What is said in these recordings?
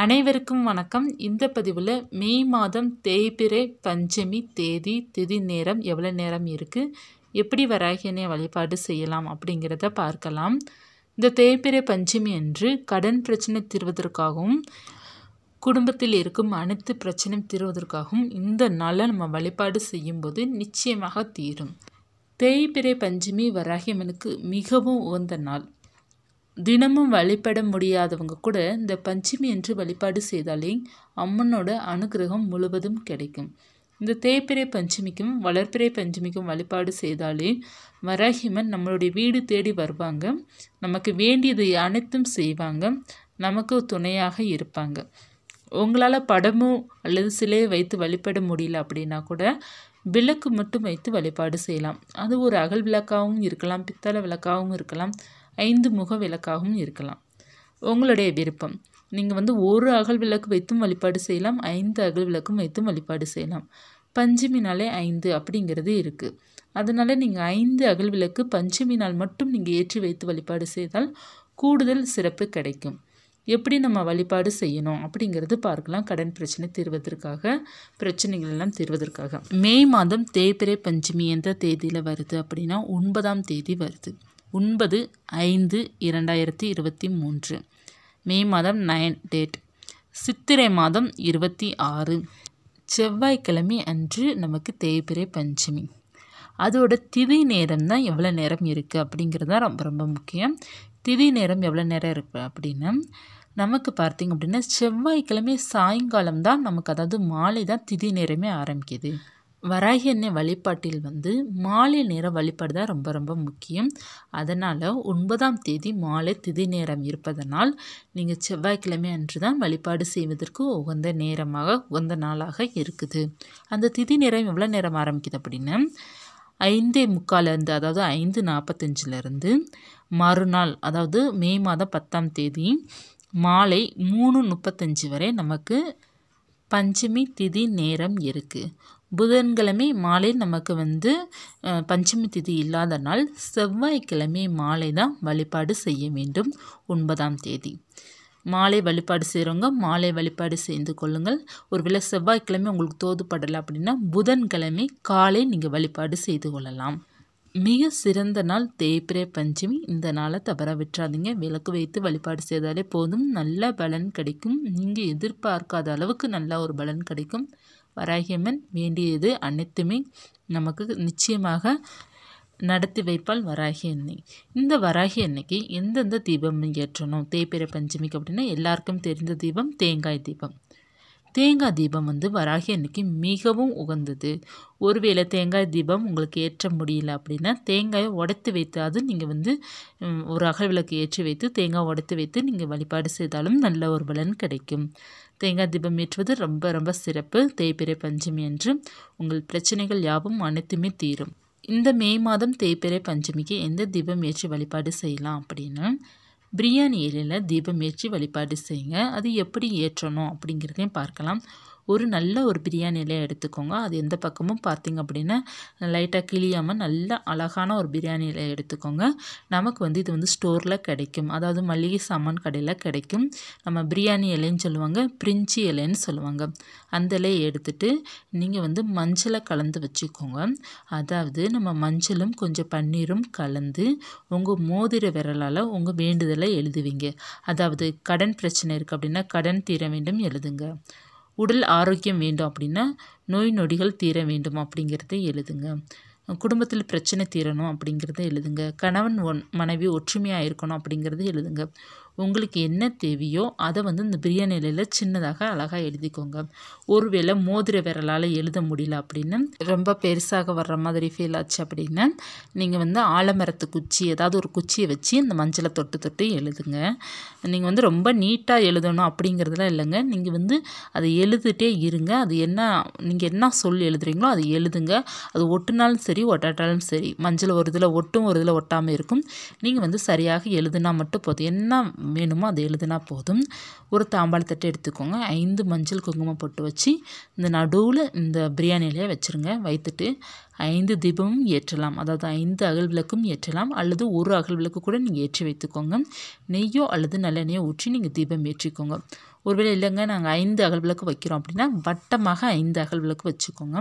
அனைவருக்கும் வணக்கம் இந்த பதிவில் மே மாதம் தேய்பிரை பஞ்சமி தேதி திதி நேரம் எவ்வளோ நேரம் இருக்குது எப்படி வராகியனை வழிபாடு செய்யலாம் அப்படிங்கிறத பார்க்கலாம் இந்த தேய்பிரை பஞ்சமி அன்று கடன் பிரச்சனை தீர்வதற்காகவும் குடும்பத்தில் இருக்கும் அனைத்து பிரச்சனையும் தீர்வதற்காகவும் இந்த நாளில் நம்ம வழிபாடு செய்யும்போது நிச்சயமாக தீரும் தேய்பிரை பஞ்சமி வராகியம்மனுக்கு மிகவும் உகந்த நாள் தினமும் வழிபட முடியாதவங்க கூட இந்த பஞ்சமி என்று வழிபாடு செய்தாலே அம்மனோட அனுகிரகம் முழுவதும் கிடைக்கும் இந்த தேய்பிரை பஞ்சமிக்கும் வளர்ப்பிறை பஞ்சமிக்கும் வழிபாடு செய்தாலே வராகிமன் நம்மளுடைய வீடு தேடி வருவாங்க நமக்கு வேண்டியது அனைத்தும் செய்வாங்க நமக்கு துணையாக இருப்பாங்க உங்களால் படமோ அல்லது சிலையை வைத்து வழிபட முடியல அப்படின்னா கூட விளக்கு மட்டும் வைத்து வழிபாடு செய்யலாம் அது ஒரு அகல் விளக்காகவும் இருக்கலாம் பித்தளை விளக்காகவும் இருக்கலாம் ஐந்து முக விளக்காகவும் இருக்கலாம் உங்களுடைய விருப்பம் நீங்கள் வந்து ஒரு அகல் விளக்கு வைத்தும் வழிபாடு செய்யலாம் ஐந்து அகல் விளக்கும் வைத்தும் வழிபாடு செய்யலாம் நாளே ஐந்து அப்படிங்கிறது இருக்குது அதனால் நீங்கள் ஐந்து அகல் விளக்கு பஞ்சமி நாள் மட்டும் நீங்கள் ஏற்றி வைத்து வழிபாடு செய்தால் கூடுதல் சிறப்பு கிடைக்கும் எப்படி நம்ம வழிபாடு செய்யணும் அப்படிங்கிறது பார்க்கலாம் கடன் பிரச்சனை தீர்வதற்காக பிரச்சனைகள் எல்லாம் தீர்வதற்காக மே மாதம் தேய்பிரை பஞ்சமி எந்த தேதியில் வருது அப்படின்னா ஒன்பதாம் தேதி வருது ஒன்பது ஐந்து இரண்டாயிரத்தி இருபத்தி மூன்று மே மாதம் நைன் டேட் சித்திரை மாதம் இருபத்தி ஆறு செவ்வாய்க்கிழமை அன்று நமக்கு தேய்பிரை பஞ்சமி அதோட திதி நேரம் தான் எவ்வளோ நேரம் இருக்குது அப்படிங்கிறது தான் ரொம்ப ரொம்ப முக்கியம் திதி நேரம் எவ்வளோ நேரம் இருக்குது அப்படின்னா நமக்கு பார்த்திங்க அப்படின்னா செவ்வாய்க்கிழமை சாயங்காலம் தான் நமக்கு அதாவது மாலை தான் திதி நேரமே ஆரம்பிக்குது வராகி எண்ணெய் வழிபாட்டில் வந்து மாலை நேரம் வழிபாடு தான் ரொம்ப ரொம்ப முக்கியம் அதனால் ஒன்பதாம் தேதி மாலை திதி நேரம் இருப்பதனால் நீங்கள் செவ்வாய்க்கிழமை அன்று தான் வழிபாடு செய்வதற்கு உகந்த நேரமாக உகந்த நாளாக இருக்குது அந்த திதி நேரம் எவ்வளோ நேரம் ஆரம்பிக்குது அப்படின்னா ஐந்தே முக்காலேருந்து அதாவது ஐந்து நாற்பத்தஞ்சிலேருந்து மறுநாள் அதாவது மே மாதம் பத்தாம் தேதி மாலை மூணு முப்பத்தஞ்சு வரை நமக்கு பஞ்சமி திதி நேரம் இருக்குது புதன்கிழமை மாலை நமக்கு வந்து பஞ்சமி திதி இல்லாத நாள் செவ்வாய்க்கிழமை மாலை தான் வழிபாடு செய்ய வேண்டும் ஒன்பதாம் தேதி மாலை வழிபாடு செய்கிறவங்க மாலை வழிபாடு செய்து கொள்ளுங்கள் ஒருவேளை செவ்வாய்க்கிழமை உங்களுக்கு தோதுப்படலை அப்படின்னா புதன்கிழமை காலை நீங்கள் வழிபாடு செய்து கொள்ளலாம் மிக சிறந்த நாள் தேய்பிரே பஞ்சமி இந்த நாளை தவற விட்டுறாதீங்க விளக்கு வைத்து வழிபாடு செய்தாலே போதும் நல்ல பலன் கிடைக்கும் நீங்கள் எதிர்பார்க்காத அளவுக்கு நல்ல ஒரு பலன் கிடைக்கும் வராகியம்மன் வேண்டியது அனைத்துமே நமக்கு நிச்சயமாக நடத்தி வைப்பால் வராகி அன்னை இந்த வராகி அன்னைக்கு எந்தெந்த தீபம் ஏற்றணும் தேய்பிற பஞ்சமிக்கு அப்படின்னா எல்லாருக்கும் தெரிந்த தீபம் தேங்காய் தீபம் தேங்காய் தீபம் வந்து வராகி அன்னைக்கு மிகவும் உகந்தது ஒருவேளை தேங்காய் தீபம் உங்களுக்கு ஏற்ற முடியல அப்படின்னா தேங்காயை உடைத்து வைத்தாவது நீங்கள் வந்து ஒரு அகல் விளக்கு ஏற்றி வைத்து தேங்காய் உடைத்து வைத்து நீங்கள் வழிபாடு செய்தாலும் நல்ல ஒரு பலன் கிடைக்கும் தேங்காய் தீபம் ஏற்றுவது ரொம்ப ரொம்ப சிறப்பு தேய்பிரை பஞ்சமி என்று உங்கள் பிரச்சனைகள் யாவும் அனைத்துமே தீரும் இந்த மே மாதம் தேய்பிரை பஞ்சமிக்கு எந்த தீபம் ஏற்றி வழிபாடு செய்யலாம் அப்படின்னு பிரியாணி இலையில் தீபம் ஏற்றி வழிபாடு செய்யுங்க அது எப்படி ஏற்றணும் அப்படிங்கிறதையும் பார்க்கலாம் ஒரு நல்ல ஒரு பிரியாணி இலையை எடுத்துக்கோங்க அது எந்த பக்கமும் பார்த்திங்க அப்படின்னா லைட்டாக கிளியாமல் நல்ல அழகான ஒரு பிரியாணி இலையை எடுத்துக்கோங்க நமக்கு வந்து இது வந்து ஸ்டோரில் கிடைக்கும் அதாவது மளிகை சாமான் கடையில் கிடைக்கும் நம்ம பிரியாணி இலைன்னு சொல்லுவாங்க பிரிஞ்சி இலைன்னு சொல்லுவாங்க அந்த இலையை எடுத்துட்டு நீங்கள் வந்து மஞ்சளை கலந்து வச்சுக்கோங்க அதாவது நம்ம மஞ்சளும் கொஞ்சம் பன்னீரும் கலந்து உங்கள் மோதிர விரலால் உங்கள் வேண்டுதலை எழுதுவீங்க அதாவது கடன் பிரச்சனை இருக்குது அப்படின்னா கடன் தீர வேண்டும் எழுதுங்க உடல் ஆரோக்கியம் வேண்டும் அப்படின்னா நோய் நொடிகள் தீர வேண்டும் அப்படிங்கிறத எழுதுங்க குடும்பத்தில் பிரச்சனை தீரணும் அப்படிங்கிறத எழுதுங்க கணவன் ஒன் மனைவி ஒற்றுமையாக இருக்கணும் அப்படிங்கிறது எழுதுங்க உங்களுக்கு என்ன தேவையோ அதை வந்து இந்த பிரியாணியில் சின்னதாக அழகாக எழுதிக்கோங்க ஒருவேளை மோதிர விரலால் எழுத முடியல அப்படின்னு ரொம்ப பெருசாக வர்ற மாதிரி ஃபீல் ஆச்சு அப்படின்னா நீங்கள் வந்து ஆலமரத்து குச்சி ஏதாவது ஒரு குச்சியை வச்சு இந்த மஞ்சளை தொட்டு தொட்டு எழுதுங்க நீங்கள் வந்து ரொம்ப நீட்டாக எழுதணும் அப்படிங்கிறதுலாம் இல்லைங்க நீங்கள் வந்து அதை எழுதிட்டே இருங்க அது என்ன நீங்கள் என்ன சொல் எழுதுறீங்களோ அதை எழுதுங்க அது ஒட்டுனாலும் சரி ஒட்டாட்டாலும் சரி மஞ்சள் ஒரு இதில் ஒட்டும் ஒரு இதில் ஒட்டாமல் இருக்கும் நீங்கள் வந்து சரியாக எழுதுனா மட்டும் போதும் என்ன வேணுமோ அதை எழுதுனா போதும் ஒரு தாம்பாளத்தட்டை எடுத்துக்கோங்க ஐந்து மஞ்சள் குங்குமம் போட்டு வச்சு இந்த நடுவில் இந்த பிரியாணியிலே வச்சுருங்க வைத்துட்டு ஐந்து தீபமும் ஏற்றலாம் அதாவது ஐந்து அகல் விளக்கும் ஏற்றலாம் அல்லது ஒரு அகல் விளக்கு கூட நீங்கள் ஏற்றி வைத்துக்கோங்க நெய்யோ அல்லது நல்லெண்ணெயோ ஊற்றி நீங்கள் தீபம் ஏற்றிக்கோங்க ஒருவேளை இல்லைங்க நாங்கள் ஐந்து அகல் விளக்கு வைக்கிறோம் அப்படின்னா வட்டமாக ஐந்து அகல் விளக்கு வச்சுக்கோங்க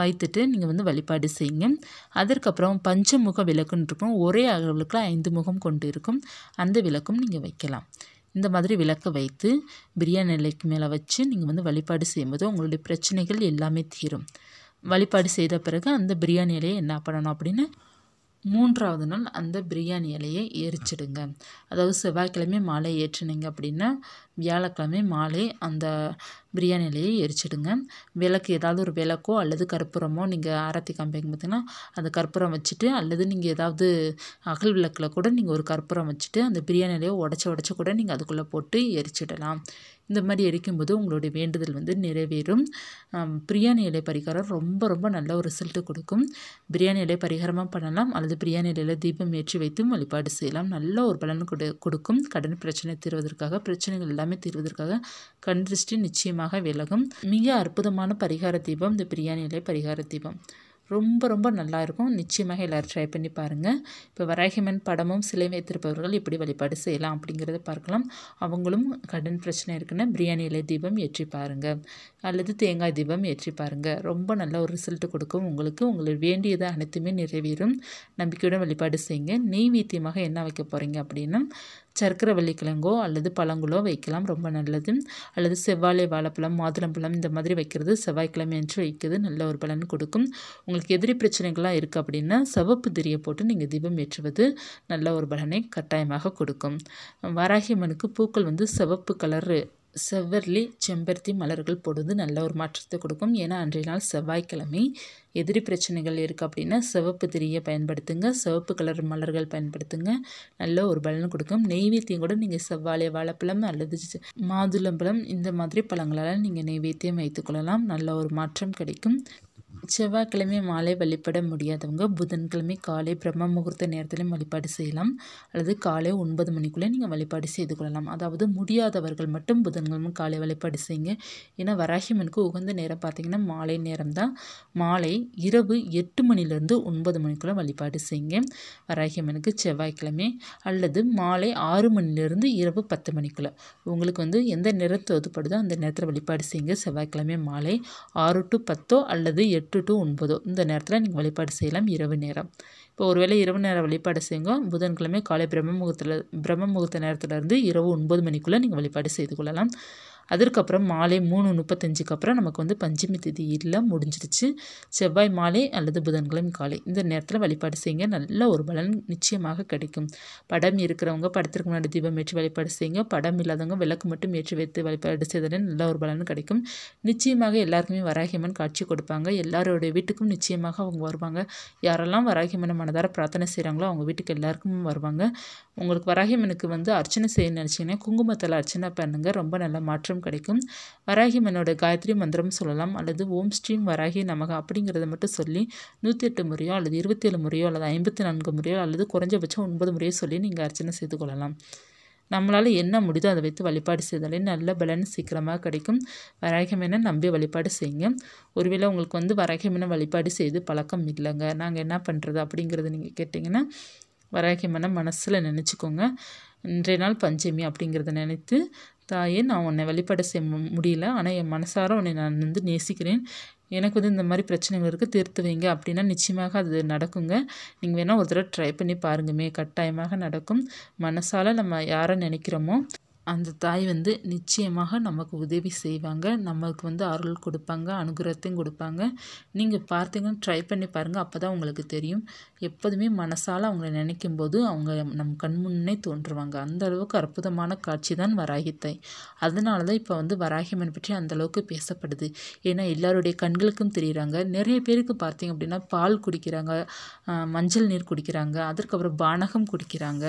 வைத்துட்டு நீங்கள் வந்து வழிபாடு செய்யுங்க அதற்கப்புறம் பஞ்சமுக விளக்குன்னு இருக்கும் ஒரே அகல் விளக்கில் ஐந்து முகம் கொண்டு இருக்கும் அந்த விளக்கும் நீங்கள் வைக்கலாம் இந்த மாதிரி விளக்கை வைத்து பிரியாணி நிலைக்கு மேலே வச்சு நீங்கள் வந்து வழிபாடு செய்யும்போது உங்களுடைய பிரச்சனைகள் எல்லாமே தீரும் வழிபாடு செய்த பிறகு அந்த பிரியாணி இலையை என்ன பண்ணணும் அப்படின்னு மூன்றாவது நாள் அந்த பிரியாணி இலையை எரிச்சிடுங்க அதாவது செவ்வாய்க்கிழமை மாலை ஏற்றினீங்க அப்படின்னா வியாழக்கிழமை மாலை அந்த பிரியாணிலேயே எரிச்சிடுங்க விளக்கு ஏதாவது ஒரு விளக்கோ அல்லது கற்பூரமோ நீங்கள் ஆரத்தி காமிப்பீங்க பார்த்திங்கன்னா அந்த கற்பூரம் வச்சுட்டு அல்லது நீங்கள் ஏதாவது அகல் விளக்கில் கூட நீங்கள் ஒரு கற்பூரம் வச்சுட்டு அந்த பிரியாணிலேயே உடச்சி உடச்ச கூட நீங்கள் அதுக்குள்ளே போட்டு எரிச்சிடலாம் இந்த மாதிரி எரிக்கும்போது உங்களுடைய வேண்டுதல் வந்து நிறைவேறும் பிரியாணி இலை பரிகாரம் ரொம்ப ரொம்ப நல்ல ஒரு ரிசல்ட்டு கொடுக்கும் பிரியாணி இலை பரிகாரமாக பண்ணலாம் அல்லது பிரியாணி இலையில் தீபம் ஏற்றி வைத்தும் வழிபாடு செய்யலாம் நல்ல ஒரு பலன் கொடு கொடுக்கும் கடன் பிரச்சனை தீர்வதற்காக பிரச்சனைகள் எல்லாமே தீர்வதற்காக கண் நிச்சயமாக விலகும் மிக அற்புதமான பரிகார தீபம் இந்த பிரியாணியிலே பரிகார தீபம் ரொம்ப ரொம்ப நல்லாயிருக்கும் நிச்சயமாக எல்லோரும் ட்ரை பண்ணி பாருங்கள் இப்போ வராகிமன் படமும் சிலை வைத்திருப்பவர்கள் எப்படி வழிபாடு செய்யலாம் அப்படிங்கிறத பார்க்கலாம் அவங்களும் கடன் பிரச்சனை இருக்குன்னா பிரியாணி இலை தீபம் ஏற்றி பாருங்கள் அல்லது தேங்காய் தீபம் ஏற்றி பாருங்கள் ரொம்ப நல்ல ஒரு ரிசல்ட் கொடுக்கும் உங்களுக்கு உங்களுக்கு வேண்டியது அனைத்துமே நிறைவேறும் நம்பிக்கையுடன் வழிபாடு செய்யுங்க வீத்தியமாக என்ன வைக்க போகிறீங்க அப்படின்னா சர்க்கரை வள்ளிக்கிழங்கோ அல்லது பழங்களோ வைக்கலாம் ரொம்ப நல்லது அல்லது செவ்வாழை வாழைப்பழம் மாதுளம்பழம் இந்த மாதிரி வைக்கிறது செவ்வாய்க்கிழமை என்று வைக்கிறது நல்ல ஒரு பலன் கொடுக்கும் உங்களுக்கு எதிரி பிரச்சனைகள்லாம் இருக்குது அப்படின்னா சவப்பு திரியை போட்டு நீங்கள் தீபம் ஏற்றுவது நல்ல ஒரு பலனை கட்டாயமாக கொடுக்கும் வாராகி அம்மனுக்கு பூக்கள் வந்து சிவப்பு கலரு செவ்வர்லி செம்பருத்தி மலர்கள் போடுவது நல்ல ஒரு மாற்றத்தை கொடுக்கும் ஏன்னா அன்றைய நாள் செவ்வாய்க்கிழமை எதிரி பிரச்சனைகள் இருக்குது அப்படின்னா சிவப்பு திரியை பயன்படுத்துங்க சிவப்பு கலர் மலர்கள் பயன்படுத்துங்க நல்ல ஒரு பலன் கொடுக்கும் நெய்வேத்தியம் கூட நீங்கள் செவ்வாழை வாழைப்பழம் அல்லது மாதுளம்பழம் இந்த மாதிரி பழங்களால் நீங்கள் நெய்வேத்தியம் வைத்துக்கொள்ளலாம் நல்ல ஒரு மாற்றம் கிடைக்கும் செவ்வாய்க்கிழமை மாலை வழிபட முடியாதவங்க புதன்கிழமை காலை பிரம்ம முகூர்த்த நேரத்துலேயும் வழிபாடு செய்யலாம் அல்லது காலை ஒன்பது மணிக்குள்ளே நீங்கள் வழிபாடு செய்து கொள்ளலாம் அதாவது முடியாதவர்கள் மட்டும் புதன்கிழமை காலை வழிபாடு செய்யுங்க ஏன்னா வராகிமனுக்கு உகந்த நேரம் பார்த்திங்கன்னா மாலை நேரம் தான் மாலை இரவு எட்டு மணிலேருந்து ஒன்பது மணிக்குள்ளே வழிபாடு செய்யுங்க வராகிமனுக்கு செவ்வாய்க்கிழமை அல்லது மாலை ஆறு மணிலேருந்து இரவு பத்து மணிக்குள்ளே உங்களுக்கு வந்து எந்த நேரத்தை தோதுப்படுதோ அந்த நேரத்தில் வழிபாடு செய்யுங்க செவ்வாய்க்கிழமை மாலை ஆறு டு பத்தோ அல்லது எட்டு டூ டு ஒன்பது இந்த நேரத்தில் நீங்கள் வழிபாடு செய்யலாம் இரவு நேரம் இப்போ ஒருவேளை இரவு நேரம் வழிபாடு செய்யுங்க புதன்கிழமை காலை பிரம்ம முகத்தில் பிரம்ம முகூர்த்த நேரத்துலேருந்து இரவு ஒன்பது மணிக்குள்ளே நீங்கள் வழிபாடு செய்து கொள்ளலாம் அதற்கப்புறம் மாலை மூணு முப்பத்தஞ்சுக்கு அப்புறம் நமக்கு வந்து பஞ்சமி திதி எல்லாம் முடிஞ்சிருச்சு செவ்வாய் மாலை அல்லது புதன்கிழமை காலை இந்த நேரத்தில் வழிபாடு செய்யுங்க நல்ல ஒரு பலன் நிச்சயமாக கிடைக்கும் படம் இருக்கிறவங்க படத்திற்கு முன்னாடி தீபம் ஏற்றி வழிபாடு செய்யுங்க படம் இல்லாதவங்க விளக்கு மட்டும் ஏற்றி வைத்து வழிபாடு செய்தாலே நல்ல ஒரு பலன் கிடைக்கும் நிச்சயமாக எல்லாருக்குமே வராகியம்மன் காட்சி கொடுப்பாங்க எல்லாருடைய வீட்டுக்கும் நிச்சயமாக அவங்க வருவாங்க யாரெல்லாம் வராகியம்மன் மனதார பிரார்த்தனை செய்கிறாங்களோ அவங்க வீட்டுக்கு எல்லாருக்கும் வருவாங்க உங்களுக்கு வராகியம்மனுக்கு வந்து அர்ச்சனை செய்ய நினச்சிங்கன்னா குங்குமத்தில் அர்ச்சனை பண்ணுங்கள் ரொம்ப நல்ல மாற்றம் பலனும் கிடைக்கும் வராகி மன்னோட காயத்ரி மந்திரம் சொல்லலாம் அல்லது ஓம் ஸ்ரீம் வராகி நமக அப்படிங்கிறத மட்டும் சொல்லி நூற்றி எட்டு முறையோ அல்லது இருபத்தி ஏழு முறையோ அல்லது ஐம்பத்தி நான்கு முறையோ அல்லது குறைஞ்சபட்சம் ஒன்பது முறையோ சொல்லி நீங்கள் அர்ச்சனை செய்து கொள்ளலாம் நம்மளால் என்ன முடியுதோ அதை வைத்து வழிபாடு செய்தாலே நல்ல பலன் சீக்கிரமாக கிடைக்கும் வராகமீனை நம்பி வழிபாடு செய்யுங்க ஒருவேளை உங்களுக்கு வந்து வராகமீனை வழிபாடு செய்து பழக்கம் இல்லைங்க நாங்கள் என்ன பண்ணுறது அப்படிங்கிறத நீங்கள் கேட்டிங்கன்னா வராகமீனை மனசில் நினச்சிக்கோங்க இன்றைய நாள் பஞ்சமி அப்படிங்கிறத நினைத்து தாயே நான் உன்னை வழிபாடு செய்ய முடியல ஆனால் என் மனசார உன்னை நான் வந்து நேசிக்கிறேன் எனக்கு வந்து இந்த மாதிரி பிரச்சனைகள் இருக்குது தீர்த்து வைங்க அப்படின்னா நிச்சயமாக அது நடக்குங்க நீங்கள் வேணால் ஒரு தடவை ட்ரை பண்ணி பாருங்கமே கட்டாயமாக நடக்கும் மனசால் நம்ம யாரை நினைக்கிறோமோ அந்த தாய் வந்து நிச்சயமாக நமக்கு உதவி செய்வாங்க நமக்கு வந்து அருள் கொடுப்பாங்க அனுகிரகத்தையும் கொடுப்பாங்க நீங்கள் பார்த்தீங்கன்னு ட்ரை பண்ணி பாருங்கள் அப்போ தான் உங்களுக்கு தெரியும் எப்போதுமே மனசால் அவங்கள நினைக்கும் போது அவங்க நம் கண் முன்னே தோன்றுவாங்க அந்த அளவுக்கு அற்புதமான காட்சி தான் வராகித்தாய் அதனால தான் இப்போ வந்து வராகிமன் பற்றி அந்த அளவுக்கு பேசப்படுது ஏன்னா எல்லாருடைய கண்களுக்கும் தெரியுறாங்க நிறைய பேருக்கு பார்த்தீங்க அப்படின்னா பால் குடிக்கிறாங்க மஞ்சள் நீர் குடிக்கிறாங்க அதற்கப்புறம் பானகம் குடிக்கிறாங்க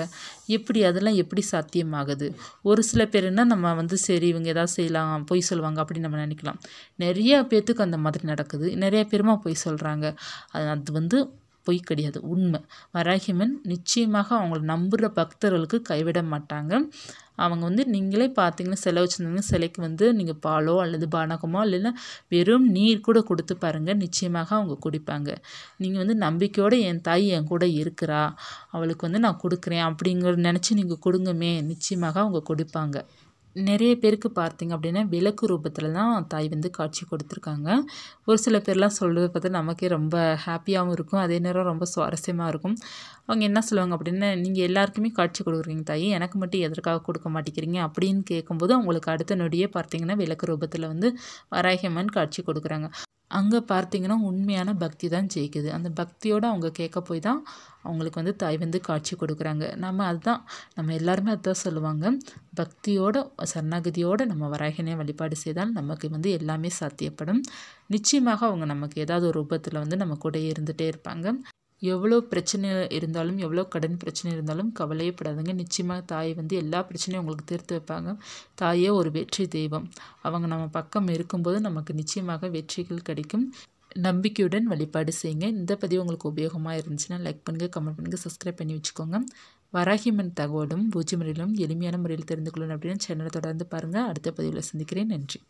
எப்படி அதெல்லாம் எப்படி சாத்தியமாகுது ஒரு ஒரு சில பேர் என்ன நம்ம வந்து சரி இவங்க எதாவது செய்யலாம் பொய் சொல்லுவாங்க அப்படின்னு நம்ம நினைக்கலாம் நிறைய பேர்த்துக்கு அந்த மாதிரி நடக்குது நிறைய பேருமா பொய் சொல்கிறாங்க அது வந்து பொய் கிடையாது உண்மை வராகிமன் நிச்சயமாக அவங்கள நம்புகிற பக்தர்களுக்கு கைவிட மாட்டாங்க அவங்க வந்து நீங்களே பார்த்தீங்கன்னா சிலை வச்சுருந்தாங்க சிலைக்கு வந்து நீங்கள் பாலோ அல்லது பானகமோ இல்லைன்னா வெறும் நீர் கூட கொடுத்து பாருங்கள் நிச்சயமாக அவங்க குடிப்பாங்க நீங்கள் வந்து நம்பிக்கையோடு என் தாய் என் கூட இருக்கிறா அவளுக்கு வந்து நான் கொடுக்குறேன் அப்படிங்கிற நினச்சி நீங்கள் கொடுங்கமே நிச்சயமாக அவங்க கொடுப்பாங்க நிறைய பேருக்கு பார்த்திங்க அப்படின்னா விளக்கு ரூபத்தில் தான் தாய் வந்து காட்சி கொடுத்துருக்காங்க ஒரு சில பேர்லாம் சொல்கிறது பார்த்தா நமக்கே ரொம்ப ஹாப்பியாகவும் இருக்கும் அதே நேரம் ரொம்ப சுவாரஸ்யமாக இருக்கும் அவங்க என்ன சொல்லுவாங்க அப்படின்னா நீங்கள் எல்லாருக்குமே காட்சி கொடுக்குறீங்க தாய் எனக்கு மட்டும் எதற்காக கொடுக்க மாட்டேங்கிறீங்க அப்படின்னு கேட்கும்போது அவங்களுக்கு அடுத்த நொடியே பார்த்திங்கன்னா விளக்கு ரூபத்தில் வந்து வராகியம்மன் காட்சி கொடுக்குறாங்க அங்கே பார்த்தீங்கன்னா உண்மையான பக்தி தான் ஜெயிக்குது அந்த பக்தியோடு அவங்க கேட்க போய் தான் அவங்களுக்கு வந்து தாய் வந்து காட்சி கொடுக்குறாங்க நம்ம அதுதான் நம்ம எல்லாருமே அதுதான் சொல்லுவாங்க பக்தியோட சரணாகதியோடு நம்ம வராகினே வழிபாடு செய்தால் நமக்கு வந்து எல்லாமே சாத்தியப்படும் நிச்சயமாக அவங்க நமக்கு ஏதாவது ஒரு ரூபத்தில் வந்து நம்ம கூட இருந்துகிட்டே இருப்பாங்க எவ்வளோ பிரச்சனை இருந்தாலும் எவ்வளோ கடன் பிரச்சனை இருந்தாலும் கவலையே படாதுங்க நிச்சயமாக தாய் வந்து எல்லா பிரச்சனையும் உங்களுக்கு தீர்த்து வைப்பாங்க தாயே ஒரு வெற்றி தெய்வம் அவங்க நம்ம பக்கம் இருக்கும்போது நமக்கு நிச்சயமாக வெற்றிகள் கிடைக்கும் நம்பிக்கையுடன் வழிபாடு செய்யுங்க இந்த பதிவு உங்களுக்கு உபயோகமாக இருந்துச்சுன்னா லைக் பண்ணுங்கள் கமெண்ட் பண்ணுங்கள் சப்ஸ்கிரைப் பண்ணி வச்சுக்கோங்க வராகிமன் தகவலும் பூஜ்ஜிய முறையிலும் எளிமையான முறையில் தெரிந்து கொள்ளணும் அப்படின்னு சேனலை தொடர்ந்து பாருங்கள் அடுத்த பதிவில் சந்திக்கிறேன் நன்றி